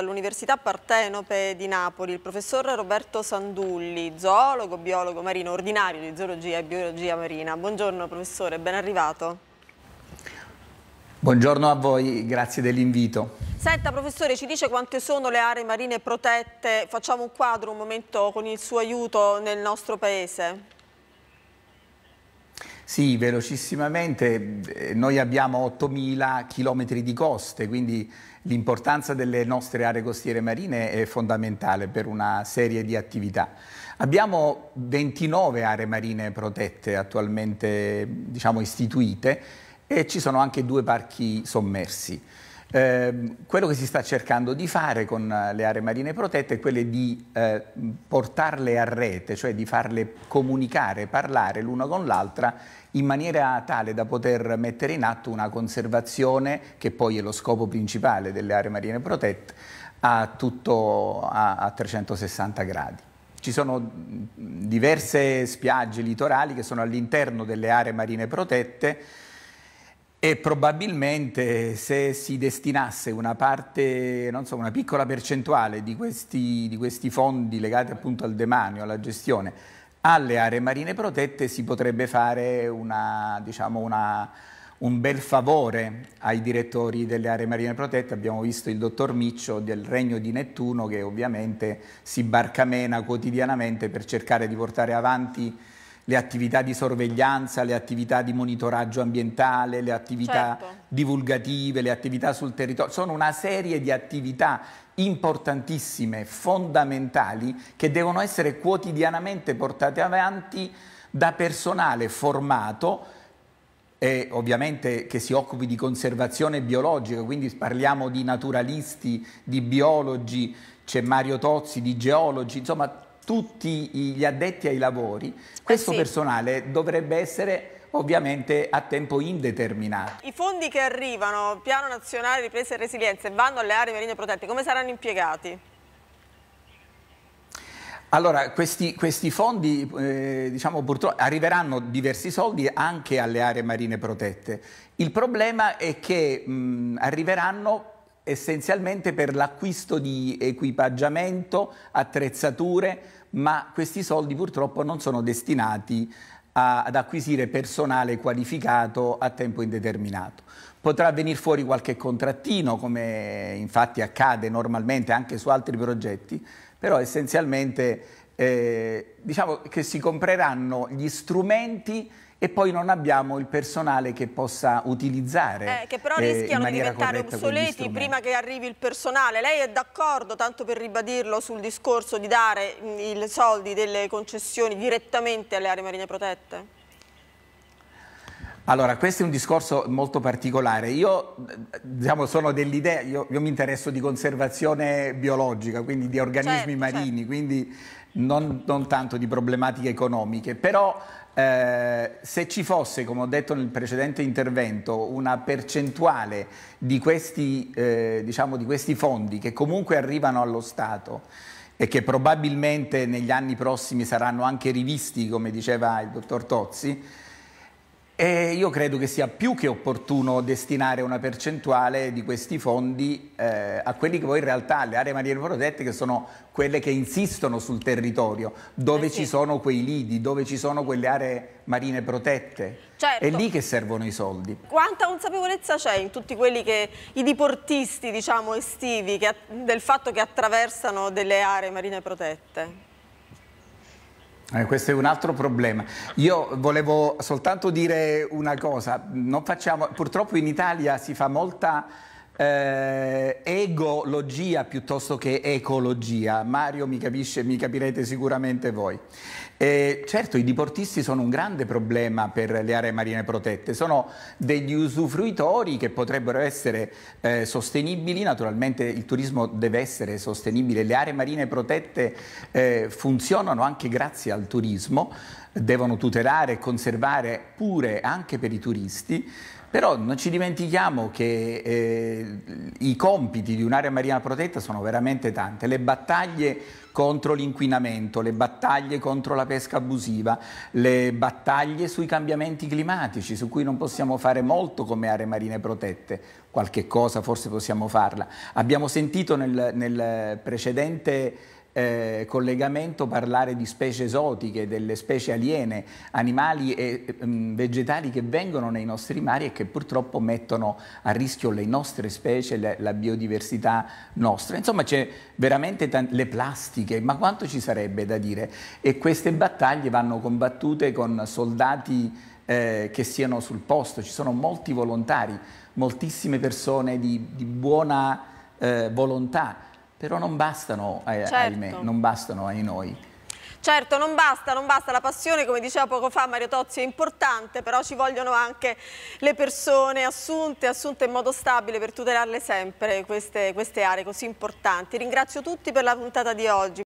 dall'Università Partenope di Napoli il professor Roberto Sandulli, zoologo, biologo marino, ordinario di zoologia e biologia marina. Buongiorno professore, ben arrivato. Buongiorno a voi, grazie dell'invito. Senta professore, ci dice quante sono le aree marine protette? Facciamo un quadro un momento con il suo aiuto nel nostro paese. Sì, velocissimamente eh, noi abbiamo 8.000 chilometri di coste, quindi l'importanza delle nostre aree costiere marine è fondamentale per una serie di attività. Abbiamo 29 aree marine protette attualmente diciamo, istituite e ci sono anche due parchi sommersi. Ehm, quello che si sta cercando di fare con eh, le aree marine protette è quello di eh, portarle a rete, cioè di farle comunicare, parlare l'una con l'altra in maniera tale da poter mettere in atto una conservazione che poi è lo scopo principale delle aree marine protette a tutto a, a 360 gradi. Ci sono mm, diverse spiagge litorali che sono all'interno delle aree marine protette e probabilmente se si destinasse una parte, non so, una piccola percentuale di questi, di questi fondi legati appunto al demanio, alla gestione, alle aree marine protette si potrebbe fare una, diciamo una, un bel favore ai direttori delle aree marine protette. Abbiamo visto il dottor Miccio del Regno di Nettuno che ovviamente si barcamena quotidianamente per cercare di portare avanti le attività di sorveglianza, le attività di monitoraggio ambientale, le attività certo. divulgative, le attività sul territorio, sono una serie di attività importantissime, fondamentali, che devono essere quotidianamente portate avanti da personale formato e ovviamente che si occupi di conservazione biologica, quindi parliamo di naturalisti, di biologi, c'è Mario Tozzi, di geologi, insomma tutti gli addetti ai lavori, eh questo eh sì. personale dovrebbe essere ovviamente a tempo indeterminato. I fondi che arrivano, Piano Nazionale Ripresa e Resilienza, vanno alle aree marine protette, come saranno impiegati? Allora, questi, questi fondi eh, diciamo, purtroppo arriveranno diversi soldi anche alle aree marine protette. Il problema è che mh, arriveranno essenzialmente per l'acquisto di equipaggiamento, attrezzature, ma questi soldi purtroppo non sono destinati a, ad acquisire personale qualificato a tempo indeterminato. Potrà venire fuori qualche contrattino, come infatti accade normalmente anche su altri progetti, però essenzialmente eh, diciamo che si compreranno gli strumenti e poi non abbiamo il personale che possa utilizzare. Eh, che però eh, rischiano di diventare obsoleti prima che arrivi il personale. Lei è d'accordo, tanto per ribadirlo, sul discorso di dare mm, i soldi delle concessioni direttamente alle aree marine protette? Allora, questo è un discorso molto particolare. Io, diciamo, sono dell'idea, io, io, mi interesso di conservazione biologica, quindi di organismi certo, marini, certo. quindi non, non, tanto di problematiche economiche, però eh, se ci fosse, come ho detto nel precedente intervento, una percentuale di questi, eh, diciamo, di questi fondi che comunque arrivano allo Stato, e che probabilmente negli anni prossimi saranno anche rivisti, come diceva il dottor Tozzi, e io credo che sia più che opportuno destinare una percentuale di questi fondi eh, a quelli che poi in realtà le aree marine protette che sono quelle che insistono sul territorio, dove eh sì. ci sono quei lidi, dove ci sono quelle aree marine protette. Certo. È lì che servono i soldi. Quanta consapevolezza c'è in tutti quelli che, i diportisti diciamo estivi, che, del fatto che attraversano delle aree marine protette? Eh, questo è un altro problema. Io volevo soltanto dire una cosa, Non facciamo, purtroppo in Italia si fa molta eh, egologia piuttosto che ecologia. Mario mi, capisce, mi capirete sicuramente voi. Eh, certo, i diportisti sono un grande problema per le aree marine protette, sono degli usufruitori che potrebbero essere eh, sostenibili, naturalmente il turismo deve essere sostenibile, le aree marine protette eh, funzionano anche grazie al turismo, devono tutelare e conservare pure anche per i turisti, però non ci dimentichiamo che eh, i compiti di un'area marina protetta sono veramente tante. Le battaglie contro l'inquinamento, le battaglie contro la pesca abusiva, le battaglie sui cambiamenti climatici, su cui non possiamo fare molto come aree marine protette, qualche cosa forse possiamo farla. Abbiamo sentito nel, nel precedente eh, collegamento parlare di specie esotiche, delle specie aliene, animali e mh, mm, vegetali che vengono nei nostri mari e che purtroppo mettono a rischio le nostre specie, le, la biodiversità nostra. Insomma c'è veramente le plastiche, ma quanto ci sarebbe da dire? E queste battaglie vanno combattute con soldati eh, che siano sul posto, ci sono molti volontari, moltissime persone di, di buona eh, volontà però non bastano, eh, certo. ahimè, non bastano ai noi. Certo, non basta, non basta, la passione, come diceva poco fa Mario Tozzi, è importante, però ci vogliono anche le persone assunte, assunte in modo stabile per tutelarle sempre queste, queste aree così importanti. Ringrazio tutti per la puntata di oggi.